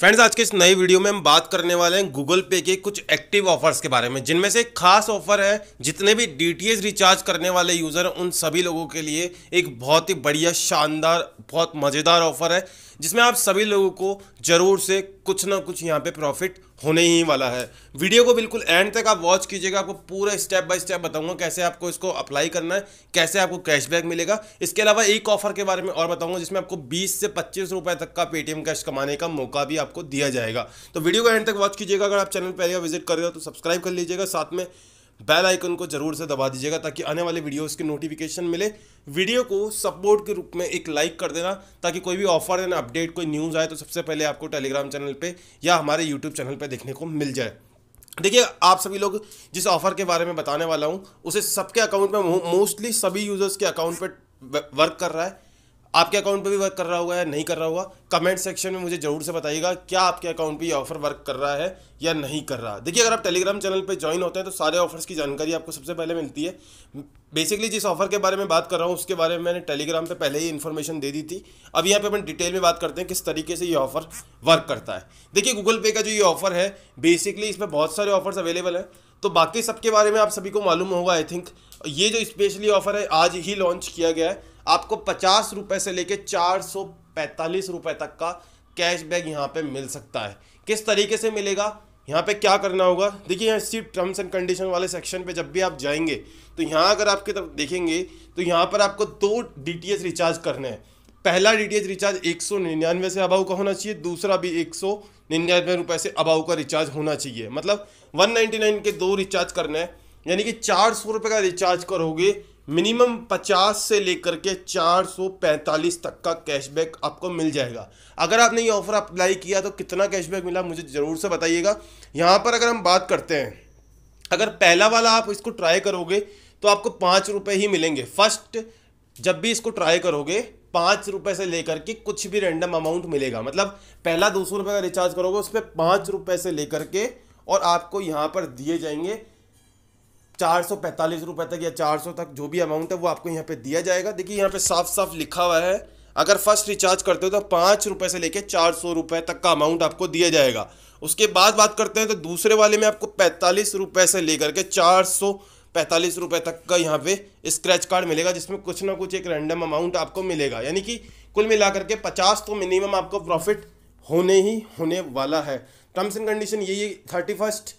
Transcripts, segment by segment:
friends आज के इस नए वीडियो में हम बात करने वाले हैं गूगल पे के कुछ एक्टिव ऑफर्स के बारे में जिनमें से एक खास ऑफर है जितने भी डी रिचार्ज करने वाले यूज़र हैं उन सभी लोगों के लिए एक बहुत ही बढ़िया शानदार बहुत मज़ेदार ऑफर है जिसमें आप सभी लोगों को ज़रूर से कुछ ना कुछ यहाँ पे प्रॉफिट होने ही वाला है वीडियो को बिल्कुल एंड तक आप वॉच कीजिएगा आपको पूरा स्टेप बाय स्टेप बताऊंगा कैसे आपको इसको अप्लाई करना है कैसे आपको कैशबैक मिलेगा इसके अलावा एक ऑफर के बारे में और बताऊंगा जिसमें आपको 20 से पच्चीस रुपए तक का पेटीएम कैश कमाने का मौका भी आपको दिया जाएगा तो वीडियो को एंड तक वॉच कीजिएगा अगर आप चैनल पर विजिट कर रहे हो तो सब्सक्राइब कर लीजिएगा साथ में बेल आइकन को ज़रूर से दबा दीजिएगा ताकि आने वाले वीडियोस की नोटिफिकेशन मिले वीडियो को सपोर्ट के रूप में एक लाइक कर देना ताकि कोई भी ऑफर या अपडेट कोई न्यूज़ आए तो सबसे पहले आपको टेलीग्राम चैनल पे या हमारे यूट्यूब चैनल पे देखने को मिल जाए देखिए आप सभी लोग जिस ऑफर के बारे में बताने वाला हूँ उसे सबके अकाउंट में मोस्टली सभी यूज़र्स के अकाउंट पर वर्क कर रहा है आपके अकाउंट पे भी वर्क कर रहा हुआ है नहीं कर रहा हुआ कमेंट सेक्शन में मुझे ज़रूर से बताइएगा क्या आपके अकाउंट पे ये ऑफर वर्क कर रहा है या नहीं कर रहा देखिए अगर आप टेलीग्राम चैनल पे ज्वाइन होते हैं तो सारे ऑफर्स की जानकारी आपको सबसे पहले मिलती है बेसिकली जिस ऑफर के बारे में बात कर रहा हूँ उसके बारे में मैंने टेलीग्राम पर पहले ही इन्फॉर्मेशन दे दी थी अब यहाँ पर अपन डिटेल में बात करते हैं किस तरीके से ये ऑफर वर्क करता है देखिए गूगल पे का जो ये ऑफर है बेसिकली इसमें बहुत सारे ऑफर्स अवेलेबल हैं तो बाकी सबके बारे में आप सभी को मालूम होगा आई थिंक ये जो स्पेशली ऑफर है आज ही लॉन्च किया गया है आपको पचास रुपए से लेके चार सौ पैंतालीस रुपए तक का कैशबैक यहाँ पे मिल सकता है किस तरीके से मिलेगा यहाँ पे क्या करना होगा देखिए यहाँ सिर्फ टर्म्स एंड कंडीशन वाले सेक्शन पे जब भी आप जाएंगे तो यहाँ अगर आपकी तरफ देखेंगे तो यहाँ पर आपको दो डी रिचार्ज करने हैं पहला डी रिचार्ज एक सौ निन्यानवे से अबाउ का होना चाहिए दूसरा भी एक सौ निन्यानवे रुपए से अबाउ का रिचार्ज होना चाहिए मतलब वन नाइन्टी नाइन के दो रिचार्ज करने हैं यानी कि चार सौ रुपये का रिचार्ज करोगे मिनिमम 50 से लेकर के 445 तक का कैशबैक आपको मिल जाएगा अगर आपने ये ऑफ़र अप्लाई किया तो कितना कैशबैक मिला मुझे ज़रूर से बताइएगा यहाँ पर अगर हम बात करते हैं अगर पहला वाला आप इसको ट्राई करोगे तो आपको पाँच रुपये ही मिलेंगे फर्स्ट जब भी इसको ट्राई करोगे पाँच रुपये से लेकर के कुछ भी रेंडम अमाउंट मिलेगा मतलब पहला दो सौ रुपये का रिचार्ज करोगे उस पर पाँच रुपये से लेकर के और आपको यहाँ पर दिए जाएंगे चार सौ पैंतालीस तक या चार सौ तक जो भी अमाउंट है वो आपको यहाँ पे दिया जाएगा देखिए यहाँ पे साफ साफ लिखा हुआ है अगर फर्स्ट रिचार्ज करते हो तो पाँच रुपये से लेकर चार सौ रुपये तक का अमाउंट आपको दिया जाएगा उसके बाद बात करते हैं तो दूसरे वाले में आपको पैंतालीस रुपये से लेकर के चार सौ पैंतालीस रुपये तक का यहाँ पे स्क्रैच कार्ड मिलेगा जिसमें कुछ ना कुछ एक रैंडम अमाउंट आपको मिलेगा यानी कि कुल मिलाकर के पचास तो मिनिमम आपको प्रॉफिट होने ही होने वाला है टर्म्स एंड कंडीशन यही थर्टी फर्स्ट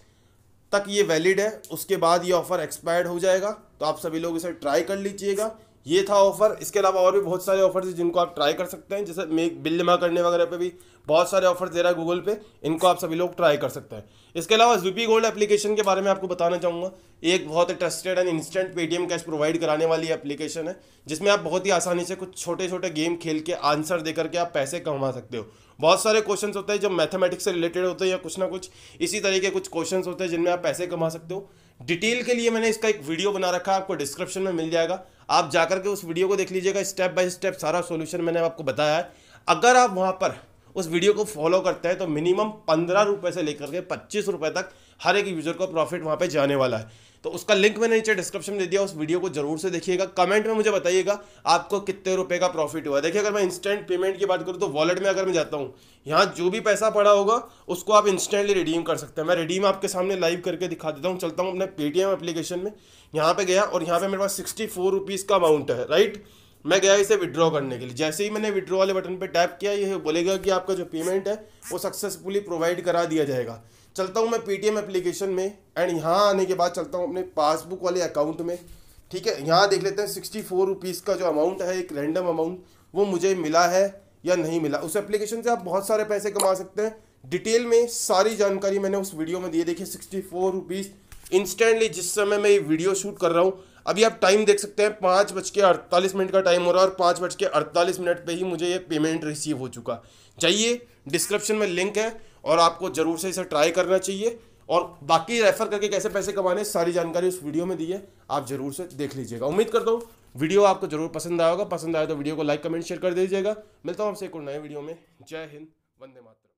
तक ये वैलिड है उसके बाद ये ऑफ़र एक्सपायर्ड हो जाएगा तो आप सभी लोग इसे ट्राई कर लीजिएगा ये था ऑफ़र इसके अलावा और भी बहुत सारे ऑफर हैं जिनको आप ट्राई कर सकते हैं जैसे मेक बिल जमा करने वगैरह पे भी बहुत सारे ऑफर दे रहा है गूगल पे इनको आप सभी लोग ट्राई कर सकते हैं इसके अलावा जूपी गोल्ड एप्लीकेशन के बारे में आपको बताना चाहूँगा एक बहुत ही trusted and instant Paytm cash provide कराने वाली एप्लीकेशन है जिसमें आप बहुत ही आसानी से कुछ छोटे छोटे गेम खेल के आंसर दे करके आप पैसे कमा सकते हो बहुत सारे क्वेश्चन होते हैं जो मैथमेटिक्स से रिलेटेड होते हैं या कुछ ना कुछ इसी तरह के कुछ क्वेश्चन होते हैं जिनमें आप पैसे कमा सकते हो डिटेल के लिए मैंने इसका एक वीडियो बना रखा है आपको डिस्क्रिप्शन में मिल जाएगा आप जाकर के उस वीडियो को देख लीजिएगा स्टेप बाय स्टेप सारा सोल्यूशन मैंने आपको बताया है अगर आप वहाँ पर उस वीडियो को फॉलो करते हैं तो मिनिमम पंद्रह रुपये से लेकर के पच्चीस रुपये तक हर एक यूज़र को प्रॉफिट वहाँ पे जाने वाला है तो उसका लिंक मैंने नीचे डिस्क्रिप्शन में दे दिया उस वीडियो को जरूर से देखिएगा कमेंट में मुझे बताइएगा आपको कितने रुपए का प्रॉफिट हुआ देखिए अगर मैं इंस्टेंट पेमेंट की बात करूँ तो वॉलेट में अगर मैं जाता हूँ यहाँ जो भी पैसा पड़ा होगा उसको आप इंस्टेंटली रिडीम कर सकते हैं मैं रिडीम आपके सामने लाइव करके दिखा देता हूँ चलता हूँ अपने पेटीएम एप्लीकेशन में यहाँ पे गया और यहाँ पर मेरे पास सिक्सटी फोर रुपीज़ का अमाउंट है राइट मैं गया इसे विड्रॉ करने के लिए जैसे ही मैंने विड्रॉ वाले बटन पर टैप किया ये बोलेगा कि आपका जो पेमेंट है वो सक्सेसफुली प्रोवाइड करा दिया जाएगा चलता हूँ मैं पेटीएम एप्लीकेशन में एंड यहाँ आने के बाद चलता हूँ अपने पासबुक वाले अकाउंट में ठीक है यहाँ देख लेते हैं सिक्सटी फोर रुपीज़ का जो अमाउंट है एक रैंडम अमाउंट वो मुझे मिला है या नहीं मिला उस एप्लीकेशन से आप बहुत सारे पैसे कमा सकते हैं डिटेल में सारी जानकारी मैंने उस वीडियो में दी है देखिए सिक्सटी फोर रुपीज़ इंस्टेंटली जिस समय मैं ये वीडियो शूट कर रहा हूँ अभी आप टाइम देख सकते हैं पाँच बज के अड़तालीस मिनट का टाइम हो रहा है और पाँच बज के अड़तालीस मिनट पर ही मुझे ये पेमेंट रिसीव हो चुका जाइए डिस्क्रिप्शन में लिंक है और आपको ज़रूर से इसे ट्राई करना चाहिए और बाकी रेफर करके कैसे पैसे कमाने सारी जानकारी उस वीडियो में दी है आप जरूर से देख लीजिएगा उम्मीद करता हूँ वीडियो आपको जरूर पसंद आया होगा पसंद आया तो वीडियो को लाइक कमेंट शेयर कर दीजिएगा मिलता हूँ आपसे एक और नए वीडियो में जय हिंद वंदे मातर